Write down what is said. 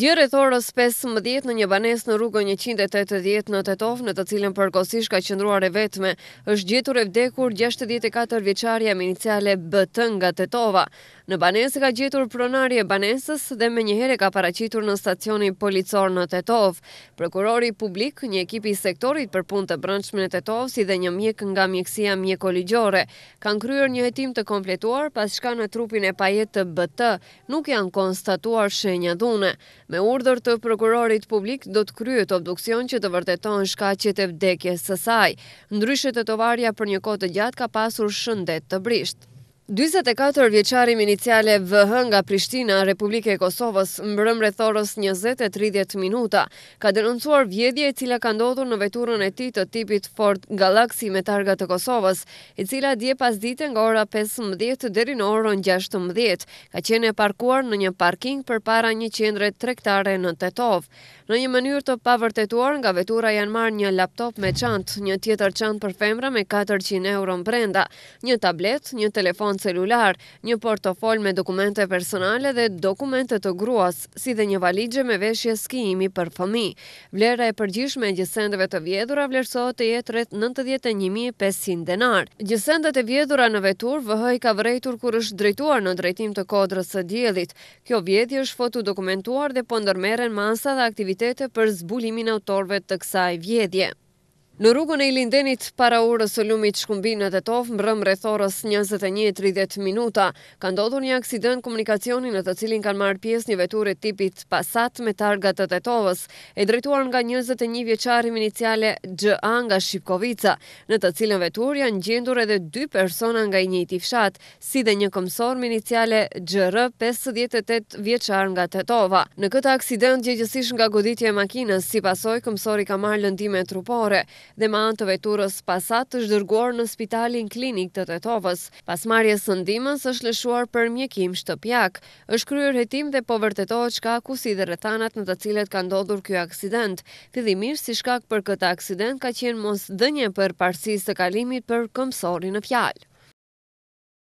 Djerë të orës 15 në një banesë në rrugën 180 në Tetov, në të cilën përkohësisht ka qendruar e vetme, është gjetur e vdekur 64 vjeçarja me iniciale BT nga Tetova. Në Banesë ka gjetur pronari e banesës dhe me njëhere ka paracitur në stacioni policor në Tetov. Prokurori publik, një ekipi sektorit për pun të brëndshme në Tetov, si dhe një mjek nga mjekësia mjeko ligjore, kanë kryer një jetim të kompletuar pas shka në trupin e pajet të BT, nuk janë konstatuar shenja dhune. Me urdhër të prokurorit publik, do të kryet obduksion që të vërteton shka që të vdekje sësaj. Ndryshet e tovarja për një kote gjatë ka pasur shëndet të brishtë. 24 vjeqarim iniciale VH nga Prishtina, Republike e Kosovës, mbërëm rethorës 20-30 minuta, ka denoncuar vjedje e cila ka ndodhur në veturën e ti të tipit Ford Galaxy me targa të Kosovës, e cila dje pas dite nga ora 15 dheri në orën 16, ka qene parkuar në një parking për para një qendre trektare në Tetov. Në një mënyrë të pavërtetuar nga vetura janë marë një laptop me qantë, një tjetër qantë për femra me 400 euro në brenda, një tablet, një telefon celular, një portofol me dokumente personale dhe dokumente të gruas, si dhe një valigje me veshje skiimi për fëmi. Vlera e përgjishme e gjësendeve të vjedhura vlerësohet të jetë rreth 91500 denar. Gjësendet e vjedhura në vetur vëhëj ka vrejtur kur është drejtuar në drejtim të kodrës së diellit. Kjo vjedhje është foto dokumentuar dhe po ndërmerren masa dhe aktivitete për zbulimin e autorëve të kësaj vjedhje. Në rrugën e Lindenit para orës së lumit shkumbi në Tetov mbrëm rreth orës 21:30 minuta ka ndodhur një aksident komunikacioni në të cilin kanë marrë pjesë një e tipit Passat me targa të Tetovës e drejtuar nga 21 vjeqari me iniciale GA nga Shipkovica në të cilën vetur janë gjendur edhe dy persona nga i njëjti fshat si dhe një komsor me iniciale GR 58 vjeçar nga Tetova në këtë aksident gjegjësish nga goditja e makinës si pasoj komsori ka marrë lëndime trupore dhe me anë të veturës pasat të shdërguar në spitalin klinik të Tetovës. Pas marrjes së është lëshuar për mjekim shtëpiak. Është kryer hetim dhe po vërtetohet çka si dhe rrethanat në të cilet ka ndodhur ky aksident. Fillimisht si shkak për këtë aksident ka qenë mos dënje për parsis të kalimit për këmsori në fjalë.